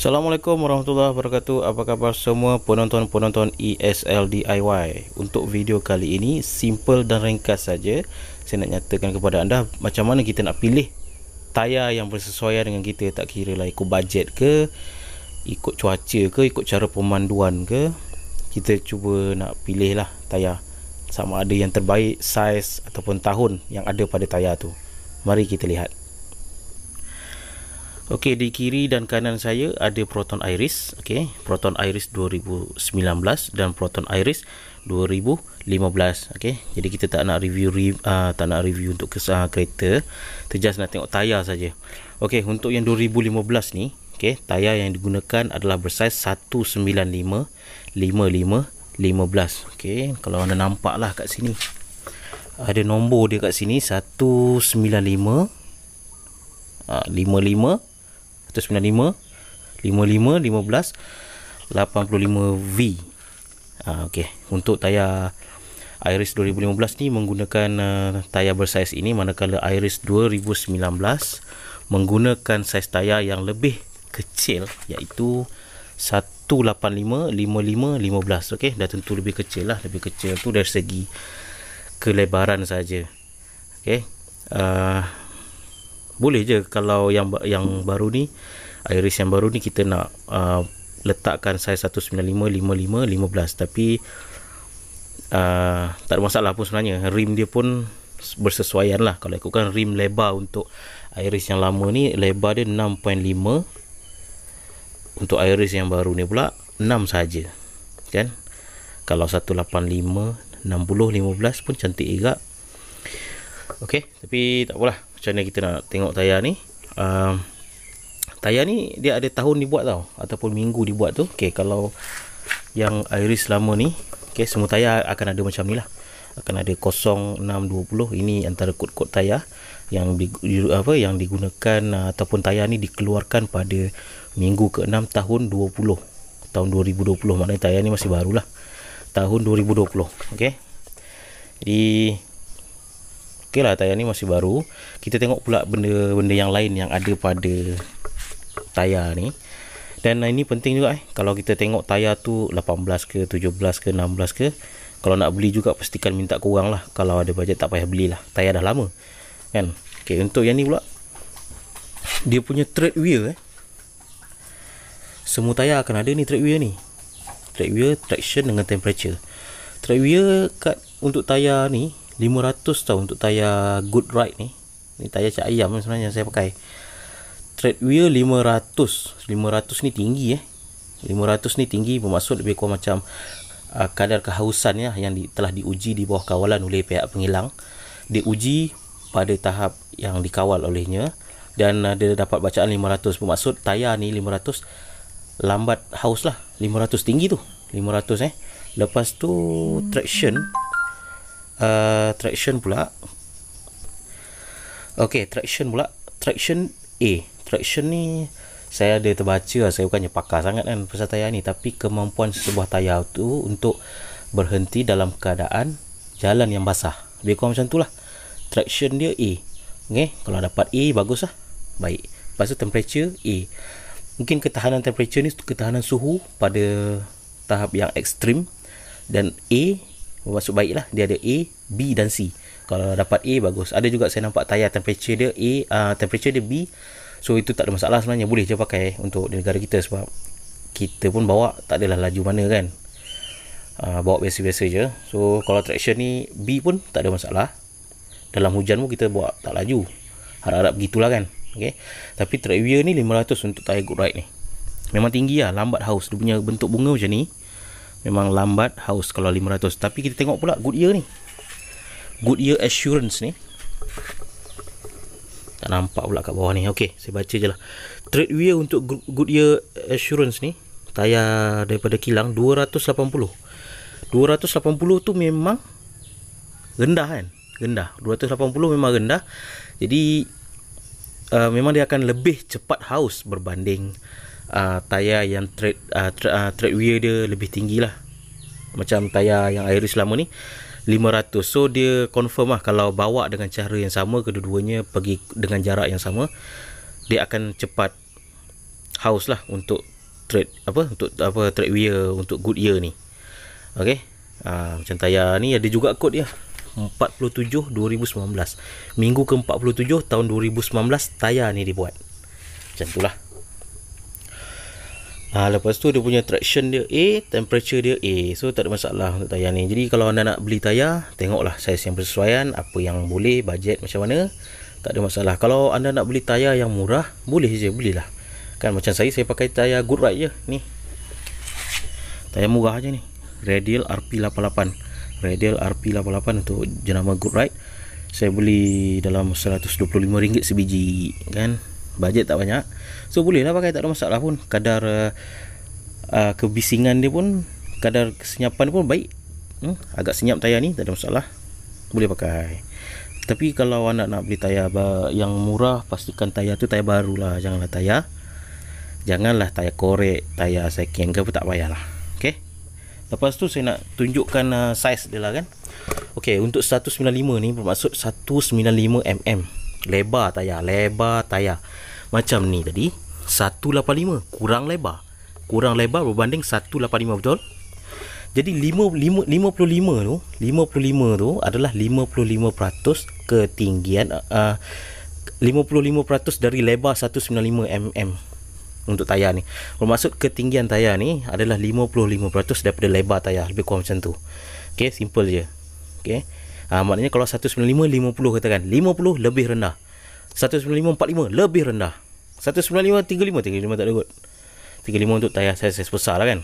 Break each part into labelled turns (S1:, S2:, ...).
S1: Assalamualaikum warahmatullahi wabarakatuh Apa khabar semua penonton-penonton ESL DIY Untuk video kali ini simple dan ringkas saja Saya nak nyatakan kepada anda Macam mana kita nak pilih Tayar yang bersesuaian dengan kita Tak kira lah ikut bajet ke Ikut cuaca ke Ikut cara pemanduan ke Kita cuba nak pilih lah tayar Sama ada yang terbaik Saiz ataupun tahun yang ada pada tayar tu Mari kita lihat Okey, di kiri dan kanan saya ada Proton Iris, okey, Proton Iris 2019 dan Proton Iris 2015, okey. Jadi kita tak nak review re, uh, tak nak review untuk kesan uh, kereta. Terjas nak tengok tayar saja. Okey, untuk yang 2015 ni, okey, tayar yang digunakan adalah bersaiz 195 55 okey. Kalau anda nampaklah kat sini. Ada nombor dia kat sini 195 55 195 55 15, 85 v ha, ah, okay. Untuk tayar Iris 2015 ni menggunakan uh, tayar bersaiz ini Manakala Iris 2019 menggunakan saiz tayar yang lebih kecil Iaitu 185-55-15 okay. Dah tentu lebih kecil lah Lebih kecil tu dari segi kelebaran saja. Okay uh, ah, boleh je kalau yang yang baru ni iris yang baru ni kita nak uh, letakkan saiz 195 55 15 tapi uh, tak ada masalah pun sebenarnya rim dia pun bersesuaian lah kalau ikutkan rim lebar untuk iris yang lama ni lebar dia 6.5 untuk iris yang baru ni pula 6 saja kan kalau 185 60 15 pun cantik juga Okey, tapi tak apalah macam mana kita nak tengok tayar ni um, tayar ni dia ada tahun dibuat tau ataupun minggu dibuat tu okay, kalau yang iris lama ni okay, semua tayar akan ada macam ni lah akan ada 0620 ini antara kod-kod tayar yang di, apa yang digunakan uh, ataupun tayar ni dikeluarkan pada minggu ke-6 tahun 20 tahun 2020 maknanya tayar ni masih barulah tahun 2020 Okay, jadi Okey lah tayar ni masih baru kita tengok pula benda-benda yang lain yang ada pada tayar ni dan eh, ini penting juga eh kalau kita tengok tayar tu 18 ke 17 ke 16 ke kalau nak beli juga pastikan minta kurang lah kalau ada bajet tak payah beli lah. tayar dah lama kan okay, untuk yang ni pula dia punya tread wheel eh semua tayar akan ada ni tread wheel ni tread wheel traction dengan temperature tread wheel kat untuk tayar ni 500 tau untuk tayar good ride ni ni tayar cak ayam sebenarnya saya pakai tread wheel 500 500 ni tinggi eh 500 ni tinggi bermaksud lebih kurang macam uh, kadar kehausan ya yang di, telah diuji di bawah kawalan oleh pihak pengilang diuji pada tahap yang dikawal olehnya dan uh, dia dapat bacaan 500 bermaksud tayar ni 500 lambat haus lah 500 tinggi tu 500 eh lepas tu traction uh, traction pula ok traction pula traction A traction ni saya ada terbaca lah. saya bukannya pakar sangat kan pasal tayar ni tapi kemampuan sebuah tayar tu untuk berhenti dalam keadaan jalan yang basah lebih kurang macam tu lah traction dia A ok kalau dapat A bagus lah baik lepas tu temperature A mungkin ketahanan temperature ni ketahanan suhu pada tahap yang ekstrim dan A Masuk baik lah Dia ada A, B dan C Kalau dapat A bagus Ada juga saya nampak tayar temperature dia A uh, Temperature dia B So itu tak ada masalah sebenarnya Boleh je pakai untuk di negara kita Sebab kita pun bawa tak adalah laju mana kan uh, Bawa biasa-biasa je So kalau traction ni B pun tak ada masalah Dalam hujan pun kita bawa tak laju Harap-harap begitulah kan okay? Tapi track wheel ni 500 untuk tayar good ride ni Memang tinggi lah lambat house. Dia punya bentuk bunga macam ni memang lambat haus kalau 500 tapi kita tengok pula good year ni good year assurance ni tak nampak pula kat bawah ni Okey, saya baca je lah trade wheel untuk good year assurance ni tayar daripada kilang 280 280 tu memang rendah kan rendah 280 memang rendah jadi uh, memang dia akan lebih cepat haus berbanding uh, tayar yang trade uh, tra ah, trade wheel dia lebih tinggi lah macam tayar yang Iris lama ni 500 so dia confirm lah kalau bawa dengan cara yang sama kedua-duanya pergi dengan jarak yang sama dia akan cepat house lah untuk trade apa untuk apa trade wheel untuk good year ni okey uh, macam tayar ni ada juga kod dia 47 2019 minggu ke 47 tahun 2019 tayar ni dibuat macam itulah Ha, lepas tu dia punya traction dia A, temperature dia A. So tak ada masalah untuk tayar ni. Jadi kalau anda nak beli tayar, tengoklah saiz yang bersesuaian, apa yang boleh, budget macam mana. Tak ada masalah. Kalau anda nak beli tayar yang murah, boleh je belilah. Kan macam saya, saya pakai tayar good ride je. Ni. Tayar murah je ni. Radial RP88. Radial RP88 untuk jenama good ride. Saya beli dalam RM125 sebiji. Kan. Bajet tak banyak So boleh lah pakai tak ada masalah pun Kadar uh, uh, kebisingan dia pun Kadar kesenyapan dia pun baik hmm? Agak senyap tayar ni tak ada masalah Boleh pakai Tapi kalau anda nak beli tayar yang murah Pastikan tayar tu tayar baru lah Janganlah tayar Janganlah tayar korek Tayar second ke pun tak payahlah Okay Lepas tu saya nak tunjukkan uh, eh, size dia lah kan Okay untuk 195 ni bermaksud 195mm Lebar tayar Lebar tayar macam ni tadi 185 kurang lebar kurang lebar berbanding 185 betul jadi 55 tu 55 tu adalah 55% ketinggian uh, 55% dari lebar 195 mm untuk tayar ni bermaksud ketinggian tayar ni adalah 55% daripada lebar tayar lebih kurang macam tu ok simple je ok uh, ah, maknanya kalau 195 50 katakan 50 lebih rendah 195.45 Lebih rendah 195.35 tak ada kot 35 untuk tayar saya saiz besar lah kan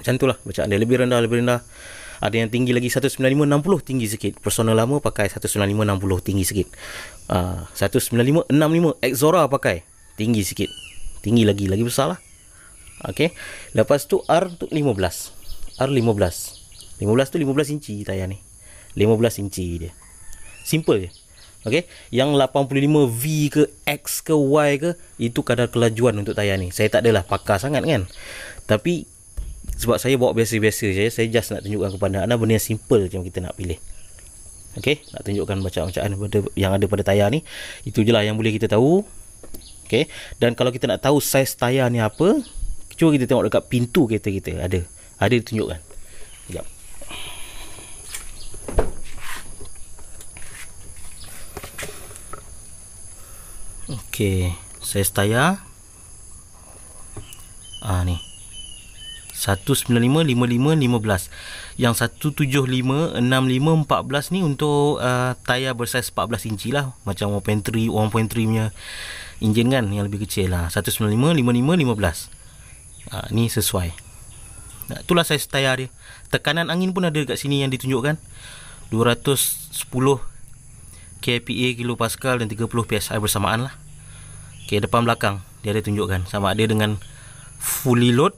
S1: Macam tu lah Macam ada lebih rendah Lebih rendah Ada yang tinggi lagi 195.60 tinggi sikit Personal lama pakai 195.60 tinggi sikit uh, ah, 195.65 Exora pakai Tinggi sikit Tinggi lagi Lagi besar lah Okay Lepas tu R untuk 15 R 15 15 tu 15 inci tayar ni 15 inci dia Simple je Okey, yang 85V ke X ke Y ke itu kadar kelajuan untuk tayar ni. Saya tak adalah pakar sangat kan. Tapi sebab saya bawa biasa-biasa saja, saya just nak tunjukkan kepada anda benda yang simple yang kita nak pilih. Okey, nak tunjukkan macam-macam pada yang ada pada tayar ni. Itu jelah yang boleh kita tahu. Okey, dan kalau kita nak tahu saiz tayar ni apa, cuba kita tengok dekat pintu kereta kita ada. Ada ditunjukkan. Sekejap. okey saya staya ah ni 1955515 yang 1756514 ni untuk uh, tayar bersaiz 14 inci lah macam 1.3 1.3 punya enjin kan yang lebih kecil lah 1955515 Ah ni sesuai nah, itulah saiz tayar dia tekanan angin pun ada dekat sini yang ditunjukkan 210 kPa kilo dan 30 psi bersamaan lah Okey depan belakang dia ada tunjukkan sama ada dengan fully load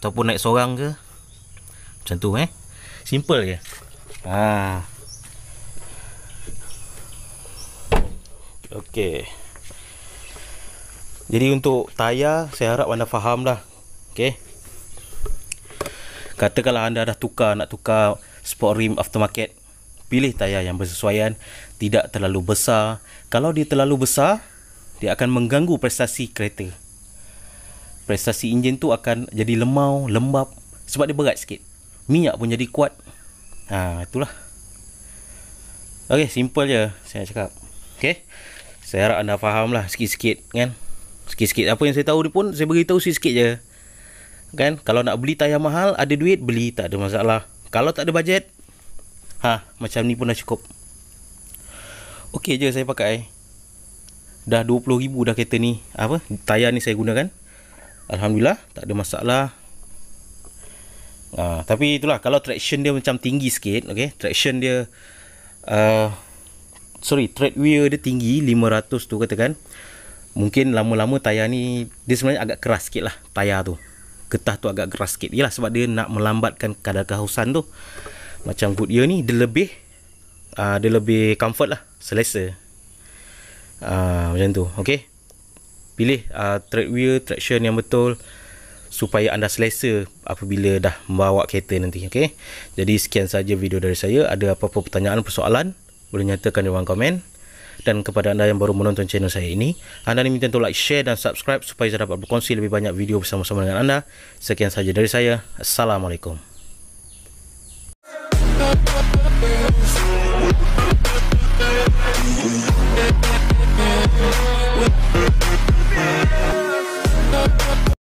S1: ataupun naik sorang ke. Macam tu eh. Simple je. Ha. okay. Jadi untuk tayar saya harap anda faham lah. Okey. Katakanlah anda dah tukar nak tukar sport rim aftermarket. Pilih tayar yang bersesuaian, tidak terlalu besar. Kalau dia terlalu besar, dia akan mengganggu prestasi kereta. Prestasi enjin tu akan jadi lemau, lembap sebab dia berat sikit. Minyak pun jadi kuat. Ha, itulah. Okey, simple je saya cakap. Okey. Saya harap anda faham lah sikit-sikit kan. Sikit-sikit apa yang saya tahu ni pun saya beritahu sikit-sikit je. Kan? Kalau nak beli tayar mahal, ada duit, beli tak ada masalah. Kalau tak ada bajet, ha, macam ni pun dah cukup. Okey je saya pakai dah 20,000 dah kereta ni apa tayar ni saya gunakan Alhamdulillah tak ada masalah uh, tapi itulah kalau traction dia macam tinggi sikit okay, traction dia uh, sorry tread wheel dia tinggi 500 tu katakan mungkin lama-lama tayar ni dia sebenarnya agak keras sikit lah tayar tu getah tu agak keras sikit yelah sebab dia nak melambatkan kadar kehausan tu macam Goodyear ni dia lebih uh, dia lebih comfort lah selesa uh, macam tu okay? pilih uh, track wheel traction yang betul supaya anda selesa apabila dah membawa kereta nanti okay? jadi sekian saja video dari saya ada apa-apa pertanyaan persoalan boleh nyatakan di ruang komen dan kepada anda yang baru menonton channel saya ini anda diminta untuk like share dan subscribe supaya saya dapat berkongsi lebih banyak video bersama-sama dengan anda sekian saja dari saya assalamualaikum Oh,